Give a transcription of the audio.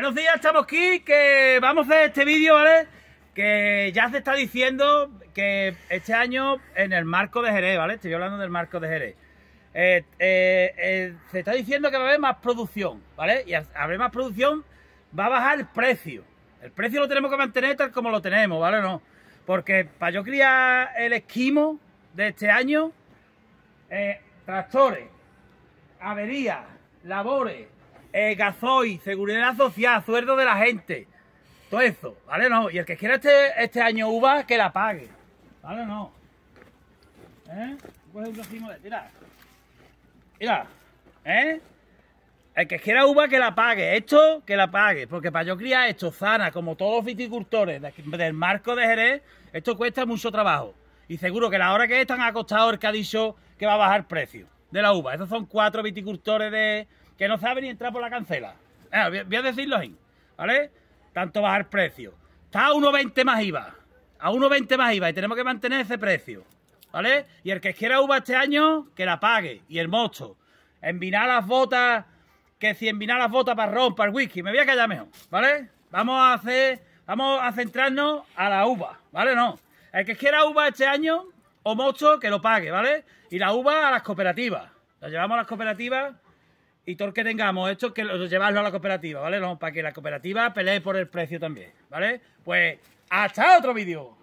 Buenos días, estamos aquí, que vamos a hacer este vídeo, ¿vale? Que ya se está diciendo que este año en el marco de Jerez, ¿vale? Estoy hablando del marco de Jerez. Eh, eh, eh, se está diciendo que va a haber más producción, ¿vale? Y al haber más producción va a bajar el precio. El precio lo tenemos que mantener tal como lo tenemos, ¿vale? No, porque para yo criar el esquimo de este año, tractores, averías, labores, eh, seguridad social, sueldo de la gente. Todo eso, ¿vale? No. Y el que quiera este, este año uva, que la pague. ¿Vale no? ¿Eh? Mira. Mira. ¿Eh? El que quiera uva, que la pague. Esto, que la pague. Porque para yo criar esto, sana, como todos los viticultores del marco de Jerez, esto cuesta mucho trabajo. Y seguro que la hora que están acostados, el que ha dicho que va a bajar precio de la uva. Esos son cuatro viticultores de, que no sabe ni entrar por la cancela. Ah, voy a decirlo ahí, ¿vale? Tanto bajar precio. Está a 1,20 más IVA. A 1,20 más IVA y tenemos que mantener ese precio, ¿vale? Y el que quiera uva este año, que la pague. Y el mocho... Envinar las botas, que si envinar las botas para ron, para el whisky. Me voy a callar mejor, ¿vale? Vamos a hacer, vamos a centrarnos a la uva, ¿vale? No. El que quiera uva este año o mocho... que lo pague, ¿vale? Y la uva a las cooperativas. La llevamos a las cooperativas y todo el que tengamos esto, que lo, llevarlo a la cooperativa, ¿vale? No, para que la cooperativa pelee por el precio también, ¿vale? Pues hasta otro vídeo.